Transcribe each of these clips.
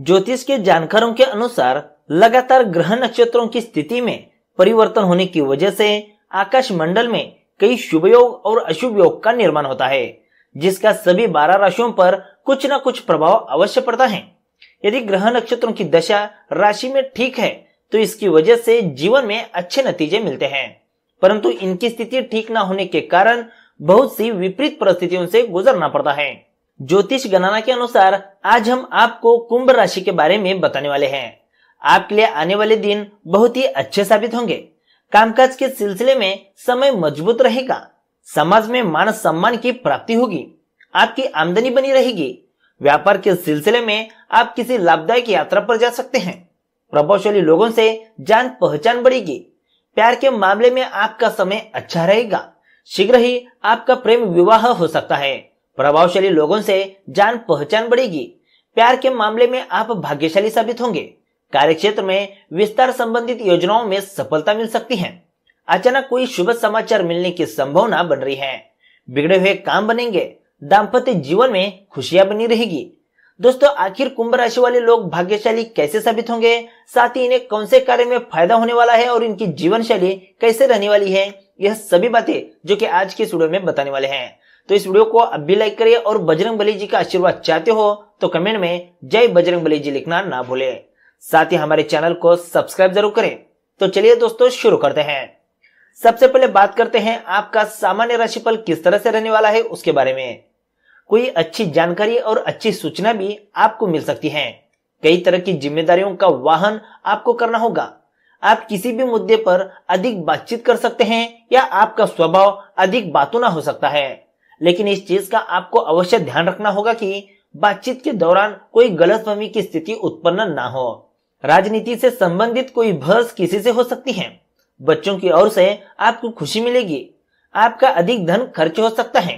ज्योतिष के जानकारों के अनुसार लगातार ग्रह नक्षत्रों की स्थिति में परिवर्तन होने की वजह से आकाश मंडल में कई शुभ योग और अशुभ योग का निर्माण होता है जिसका सभी बारह राशियों पर कुछ न कुछ प्रभाव अवश्य पड़ता है यदि ग्रह नक्षत्रों की दशा राशि में ठीक है तो इसकी वजह से जीवन में अच्छे नतीजे मिलते हैं परंतु इनकी स्थिति ठीक न होने के कारण बहुत सी विपरीत परिस्थितियों से गुजरना पड़ता है ज्योतिष गणना के अनुसार आज हम आपको कुंभ राशि के बारे में बताने वाले हैं आपके लिए आने वाले दिन बहुत ही अच्छे साबित होंगे कामकाज के सिलसिले में समय मजबूत रहेगा समाज में मान सम्मान की प्राप्ति होगी आपकी आमदनी बनी रहेगी व्यापार के सिलसिले में आप किसी लाभदायक यात्रा पर जा सकते हैं प्रभावशाली लोगों से जान पहचान बढ़ेगी प्यार के मामले में आपका समय अच्छा रहेगा शीघ्र ही आपका प्रेम विवाह हो सकता है प्रभावशाली लोगों से जान पहचान बढ़ेगी प्यार के मामले में आप भाग्यशाली साबित होंगे कार्य क्षेत्र में विस्तार संबंधित योजनाओं में सफलता मिल सकती है अचानक कोई शुभ समाचार मिलने की संभावना बन रही है बिगड़े हुए काम बनेंगे दाम्पत्य जीवन में खुशियां बनी रहेगी दोस्तों आखिर कुंभ राशि वाले लोग भाग्यशाली कैसे साबित होंगे साथ ही इन्हें कौन से कार्य में फायदा होने वाला है और इनकी जीवन शैली कैसे रहने वाली है यह सभी बातें जो कि आज के स्टूडियो में बताने वाले हैं तो इस वीडियो को अब भी लाइक करिए और बजरंग बली जी का आशीर्वाद चाहते हो तो कमेंट में जय बजरंग बली जी लिखना ना भूले साथ ही हमारे चैनल को सब्सक्राइब जरूर करें तो चलिए दोस्तों शुरू करते हैं सबसे पहले बात करते हैं आपका सामान्य राशिफल किस तरह से रहने वाला है उसके बारे में कोई अच्छी जानकारी और अच्छी सूचना भी आपको मिल सकती है कई तरह की जिम्मेदारियों का वाहन आपको करना होगा आप किसी भी मुद्दे पर अधिक बातचीत कर सकते हैं या आपका स्वभाव अधिक बातुना ना हो सकता है लेकिन इस चीज का आपको अवश्य ध्यान रखना होगा कि बातचीत के दौरान कोई गलतफहमी की स्थिति उत्पन्न ना हो राजनीति से संबंधित कोई बहस किसी से हो सकती है बच्चों की ओर से आपको खुशी मिलेगी आपका अधिक धन खर्च हो सकता है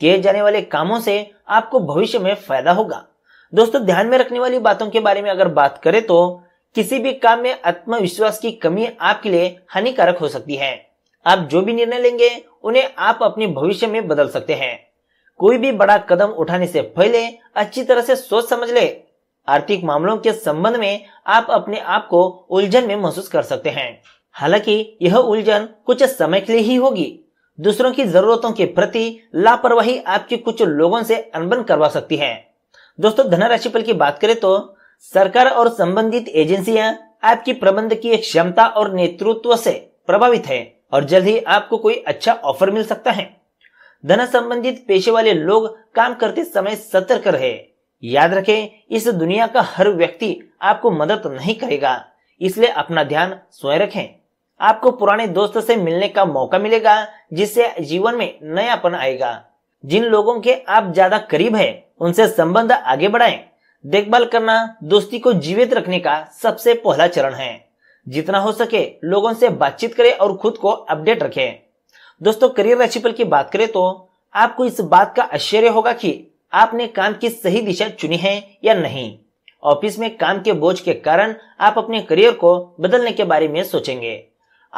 किए जाने वाले कामों से आपको भविष्य में फायदा होगा दोस्तों ध्यान में रखने वाली बातों के बारे में अगर बात करें तो किसी भी काम में आत्मविश्वास की कमी आपके लिए हानिकारक हो सकती है आप जो भी निर्णय लेंगे उन्हें आप अपने भविष्य में बदल सकते हैं कोई भी बड़ा कदम उठाने से पहले अच्छी तरह से सोच समझ ले आर्थिक मामलों के संबंध में आप अपने आप को उलझन में महसूस कर सकते हैं हालांकि यह उलझन कुछ समय के लिए ही होगी दूसरों की जरूरतों के प्रति लापरवाही आपकी कुछ लोगों से अनबन करवा सकती है दोस्तों धनराशि पल की बात करें तो सरकार और संबंधित एजेंसियां आपकी प्रबंध की क्षमता और नेतृत्व से प्रभावित है और जल्द ही आपको कोई अच्छा ऑफर मिल सकता है धन संबंधित पेशे वाले लोग काम करते समय सतर्क रहे याद रखें इस दुनिया का हर व्यक्ति आपको मदद नहीं करेगा इसलिए अपना ध्यान स्वयं रखें आपको पुराने दोस्त से मिलने का मौका मिलेगा जिससे जीवन में नयापन आएगा जिन लोगों के आप ज्यादा करीब हैं उनसे संबंध आगे बढ़ाएं देखभाल करना दोस्ती को जीवित रखने का सबसे पहला चरण है जितना हो सके लोगों से बातचीत करें और खुद को अपडेट रखें दोस्तों करियर राशिफल की बात करें तो आपको इस बात का आश्चर्य होगा कि आपने काम की सही दिशा चुनी है या नहीं ऑफिस में काम के बोझ के कारण आप अपने करियर को बदलने के बारे में सोचेंगे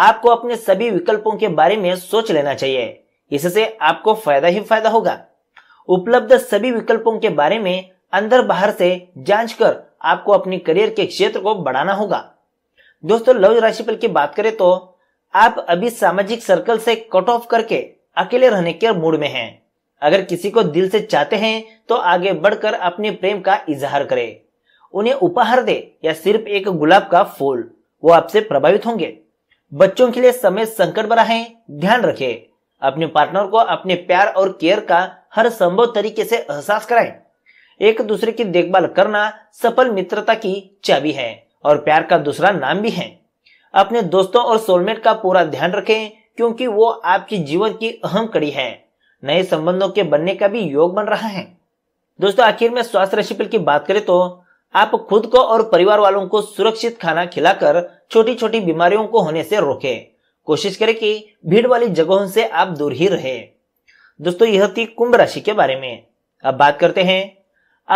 आपको अपने सभी विकल्पों के बारे में सोच लेना चाहिए इससे आपको फायदा ही फायदा होगा उपलब्ध सभी विकल्पों के बारे में अंदर बाहर से जांच कर आपको अपने करियर के क्षेत्र को बढ़ाना होगा दोस्तों लव राशिफल की बात करें तो आप अभी सामाजिक सर्कल से कट ऑफ करके अकेले रहने के मूड में हैं। अगर किसी को दिल से चाहते हैं तो आगे बढ़कर अपने प्रेम का इजहार करें उन्हें उपहार दे या सिर्फ एक गुलाब का फूल वो आपसे प्रभावित होंगे बच्चों के लिए समय संकट भरा है ध्यान रखें अपने पार्टनर को अपने प्यार और केयर का हर संभव तरीके से एहसास कराएं। एक दूसरे की देखभाल करना सफल मित्रता की चाबी है और प्यार का दूसरा नाम भी है अपने दोस्तों और सोलमेट का पूरा ध्यान रखें क्योंकि वो आपकी जीवन की अहम कड़ी है नए संबंधों के बनने का भी योग बन रहा है दोस्तों आखिर में स्वास्थ्य रेसिपी की बात करें तो आप खुद को और परिवार वालों को सुरक्षित खाना खिलाकर छोटी छोटी बीमारियों को होने से रोकें कोशिश करें कि भीड़ वाली जगहों से आप दूर ही रहे दोस्तों यह थी कुंभ राशि के बारे में अब बात करते हैं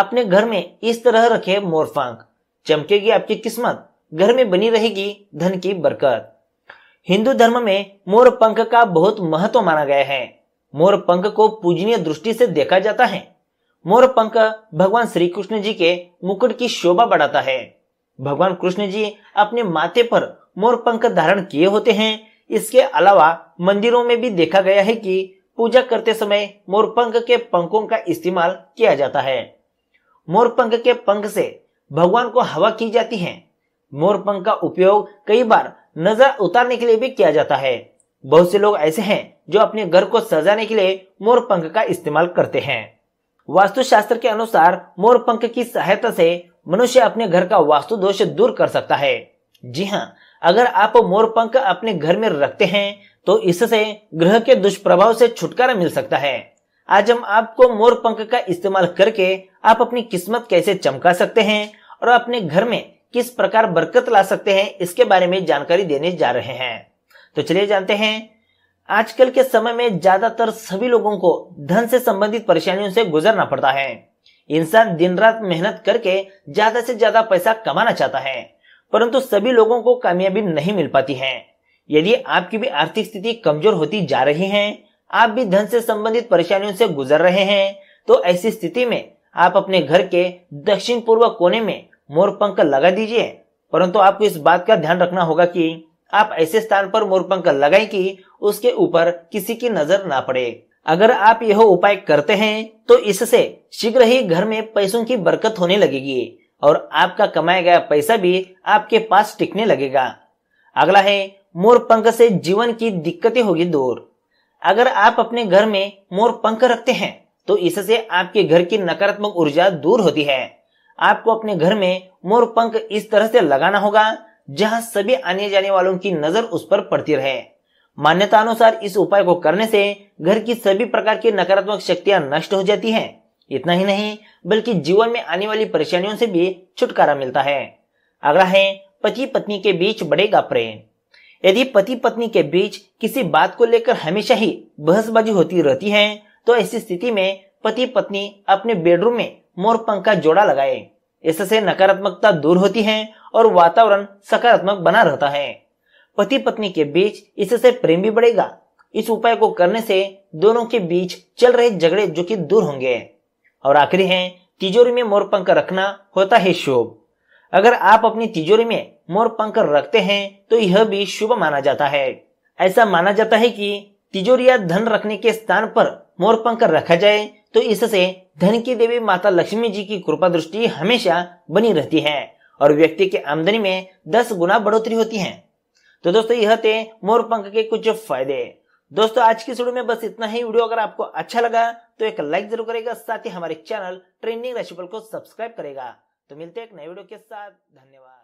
अपने घर में इस तरह रखे मोरफांक चमकेगी आपकी किस्मत घर में बनी रहेगी धन की बरकत हिंदू धर्म में मोर पंख का बहुत महत्व माना गया है मोर पंख को पूजनीय दृष्टि से देखा जाता है मोर पंख भगवान श्री कृष्ण जी के मुकुट की शोभा बढ़ाता है भगवान कृष्ण जी अपने माथे पर मोर पंख धारण किए होते हैं इसके अलावा मंदिरों में भी देखा गया है कि पूजा करते समय मोर पंख के पंखों का इस्तेमाल किया जाता है मोर पंख के पंख से भगवान को हवा की जाती है मोरपंख का उपयोग कई बार नजर उतारने के लिए भी किया जाता है बहुत से लोग ऐसे हैं जो अपने घर को सजाने के लिए मोरपंख का इस्तेमाल करते हैं वास्तुशास्त्र के अनुसार मोरपंख की सहायता से मनुष्य अपने घर का वास्तु दोष दूर कर सकता है जी हाँ अगर आप मोरपंख अपने घर में रखते हैं तो इससे ग्रह के दुष्प्रभाव से छुटकारा मिल सकता है आज हम आपको मोरपंख का इस्तेमाल करके आप अपनी किस्मत कैसे चमका सकते हैं और अपने घर में किस प्रकार बरकत ला सकते हैं इसके बारे में जानकारी देने जा रहे हैं तो चलिए जानते हैं आजकल के समय में ज्यादातर सभी लोगों को धन से संबंधित परेशानियों से गुजरना पड़ता है इंसान दिन रात मेहनत करके ज्यादा से ज्यादा पैसा कमाना चाहता है परंतु सभी लोगों को कामयाबी नहीं मिल पाती है यदि आपकी भी आर्थिक स्थिति कमजोर होती जा रही है आप भी धन से संबंधित परेशानियों से गुजर रहे हैं तो ऐसी स्थिति में आप अपने घर के दक्षिण पूर्व कोने में मोर पंख लगा दीजिए परंतु आपको इस बात का ध्यान रखना होगा कि आप ऐसे स्थान पर मोर पंख लगाएं कि उसके ऊपर किसी की नजर ना पड़े अगर आप यह उपाय करते हैं तो इससे शीघ्र ही घर में पैसों की बरकत होने लगेगी और आपका कमाया गया पैसा भी आपके पास टिकने लगेगा अगला है मोर पंख से जीवन की दिक्कतें होगी दूर अगर आप अपने घर में मोर पंख रखते हैं तो इससे आपके घर की नकारात्मक ऊर्जा दूर होती है आपको अपने घर में मोर पंख इस तरह से लगाना होगा जहां सभी आने जाने वालों की नजर उस पर पड़ती रहे मान्यता अनुसार इस उपाय को करने से घर की सभी प्रकार की नकारात्मक शक्तियां नष्ट हो जाती हैं। इतना ही नहीं बल्कि जीवन में आने वाली परेशानियों से भी छुटकारा मिलता है अगला है पति पत्नी के बीच बढ़ेगा प्रेम यदि पति पत्नी के बीच किसी बात को लेकर हमेशा ही बहसबाजी होती रहती है तो ऐसी स्थिति में पति पत्नी अपने बेडरूम में मोर पंख का जोड़ा लगाए इससे नकारात्मकता दूर होती है और वातावरण सकारात्मक बना रहता है पति पत्नी के बीच इससे प्रेम भी बढ़ेगा इस उपाय को करने से दोनों के बीच चल रहे झगड़े जो कि दूर होंगे और आखिरी है तिजोरी में मोर पंख रखना होता है शुभ अगर आप अपनी तिजोरी में मोर पंख रखते हैं तो यह भी शुभ माना जाता है ऐसा माना जाता है कि तिजोरिया धन रखने के स्थान पर मोर पंख रखा जाए तो इससे धन की देवी माता लक्ष्मी जी की कृपा दृष्टि हमेशा बनी रहती है और व्यक्ति के आमदनी में दस गुना बढ़ोतरी होती है तो दोस्तों यह थे मोर पंख के कुछ फायदे दोस्तों आज की वीडियो में बस इतना ही वीडियो अगर आपको अच्छा लगा तो एक लाइक जरूर करेगा साथ ही हमारे चैनल ट्रेंडिंग राशिफल को सब्सक्राइब करेगा तो मिलते हैं एक नए वीडियो के साथ धन्यवाद